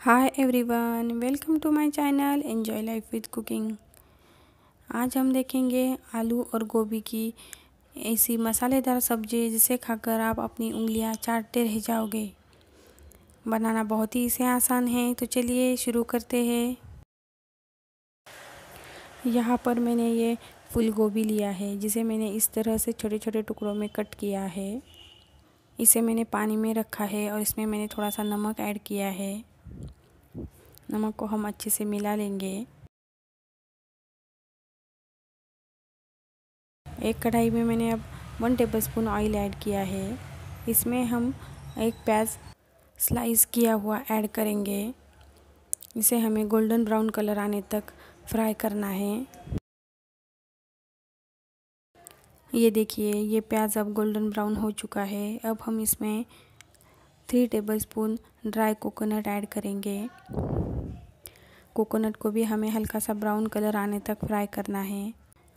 hi everyone welcome to my channel enjoy life with cooking आज हम देखेंगे आलू और गोभी की ऐसी मसालेदार सब्जी जिसे खाकर आप अपनी उंगलियां चाटते रह जाओगे बनाना बहुत ही इसे आसान है तो चलिए शुरू करते हैं यहाँ पर मैंने ये फूल गोभी लिया है जिसे मैंने इस तरह से छोटे छोटे टुकड़ों में कट किया है इसे मैंने पानी में रखा है और इसमें मैंने थोड़ा सा नमक ऐड किया है नमक को हम अच्छे से मिला लेंगे एक कढ़ाई में मैंने अब one tablespoon oil add किया है इसमें हम एक प्याज स्लाइस किया हुआ ऐड करेंगे इसे हमें गोल्डन ब्राउन कलर आने तक फ्राई करना है ये देखिए ये प्याज अब गोल्डन ब्राउन हो चुका है अब हम इसमें three tablespoon dry coconut add करेंगे कोकोनट को भी हमें हल्का सा ब्राउन कलर आने तक फ्राई करना है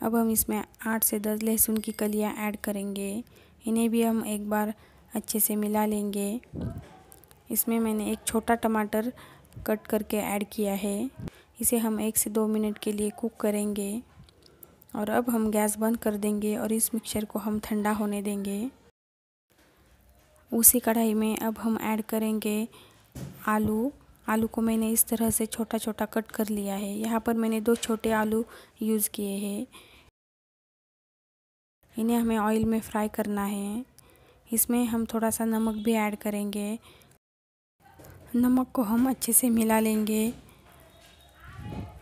अब हम इसमें आठ से दस लहसुन की कलियाँ ऐड करेंगे इन्हें भी हम एक बार अच्छे से मिला लेंगे इसमें मैंने एक छोटा टमाटर कट करके ऐड किया है इसे हम एक से दो मिनट के लिए कुक करेंगे और अब हम गैस बंद कर देंगे और इस मिक्सचर को हम ठंडा होने देंगे उसी कढ़ाई में अब हम ऐड करेंगे आलू आलू को मैंने इस तरह से छोटा छोटा कट कर लिया है यहाँ पर मैंने दो छोटे आलू यूज़ किए हैं इन्हें हमें ऑयल में फ्राई करना है इसमें हम थोड़ा सा नमक भी ऐड करेंगे नमक को हम अच्छे से मिला लेंगे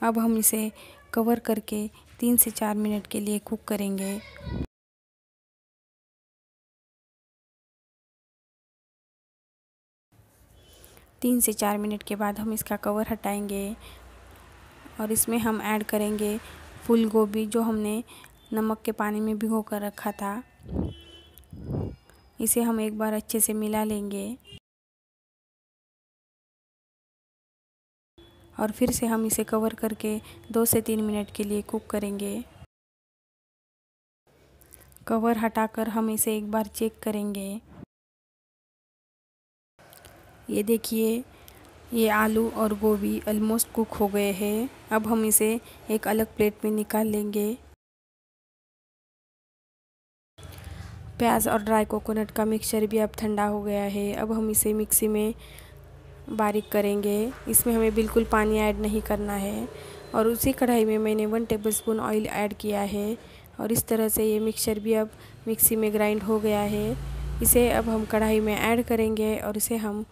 अब हम इसे कवर करके तीन से चार मिनट के लिए कुक करेंगे तीन से चार मिनट के बाद हम इसका कवर हटाएंगे और इसमें हम ऐड करेंगे फूल गोभी जो हमने नमक के पानी में भिगो कर रखा था इसे हम एक बार अच्छे से मिला लेंगे और फिर से हम इसे कवर करके दो से तीन मिनट के लिए कुक करेंगे कवर हटाकर हम इसे एक बार चेक करेंगे ये देखिए ये आलू और गोभी ऑलमोस्ट कुक हो गए हैं अब हम इसे एक अलग प्लेट में निकाल लेंगे प्याज और ड्राई कोकोनट का मिक्सचर भी अब ठंडा हो गया है अब हम इसे मिक्सी में बारीक करेंगे इसमें हमें बिल्कुल पानी ऐड नहीं करना है और उसी कढ़ाई में मैंने वन टेबलस्पून ऑयल ऐड किया है और इस तरह से ये मिक्सचर भी अब मिक्सी में ग्राइंड हो गया है इसे अब हम कढ़ाई में ऐड करेंगे और इसे हम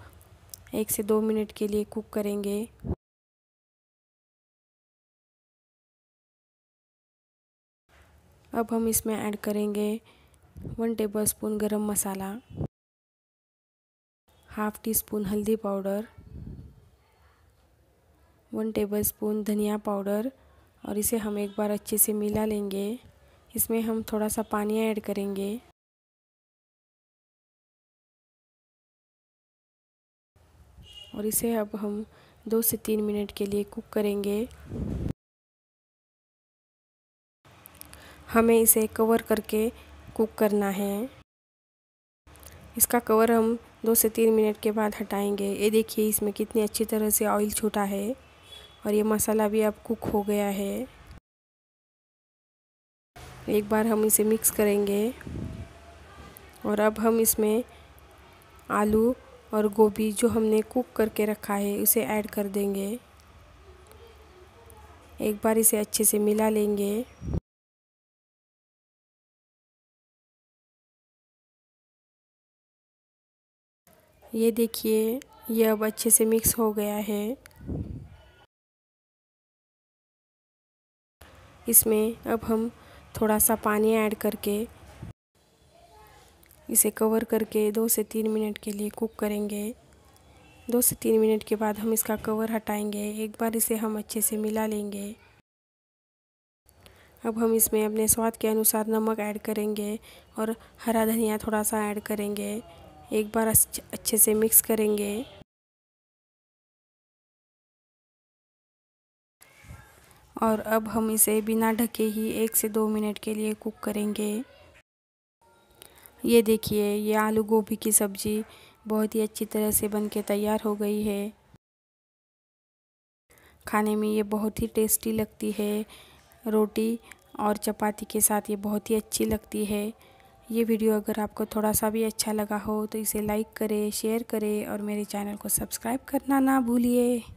एक से दो मिनट के लिए कुक करेंगे अब हम इसमें ऐड करेंगे one tablespoon garam masala half teaspoon हल्दी पाउडर वन टेबल स्पून धनिया पाउडर और इसे हम एक बार अच्छे से मिला लेंगे इसमें हम थोड़ा सा पानी ऐड करेंगे और इसे अब हम दो से तीन मिनट के लिए कुक करेंगे हमें इसे कवर करके कुक करना है इसका कवर हम दो से तीन मिनट के बाद हटाएंगे ये देखिए इसमें कितनी अच्छी तरह से ऑयल छूटा है और ये मसाला भी अब कुक हो गया है एक बार हम इसे मिक्स करेंगे और अब हम इसमें आलू और गोभी जो हमने कुक करके रखा है उसे ऐड कर देंगे एक बार इसे अच्छे से मिला लेंगे ये देखिए ये अब अच्छे से मिक्स हो गया है इसमें अब हम थोड़ा सा पानी ऐड करके इसे कवर करके दो से तीन मिनट के लिए कुक करेंगे दो से तीन मिनट के बाद हम इसका कवर हटाएंगे एक बार इसे हम अच्छे से मिला लेंगे अब हम इसमें अपने स्वाद के अनुसार नमक ऐड करेंगे और हरा धनिया थोड़ा सा ऐड करेंगे एक बार अच्छे से मिक्स करेंगे और अब हम इसे बिना ढके ही एक से दो मिनट के लिए कुक करेंगे ये देखिए ये आलू गोभी की सब्ज़ी बहुत ही अच्छी तरह से बन के तैयार हो गई है खाने में ये बहुत ही टेस्टी लगती है रोटी और चपाती के साथ ये बहुत ही अच्छी लगती है ये वीडियो अगर आपको थोड़ा सा भी अच्छा लगा हो तो इसे लाइक करें शेयर करें और मेरे चैनल को सब्सक्राइब करना ना भूलिए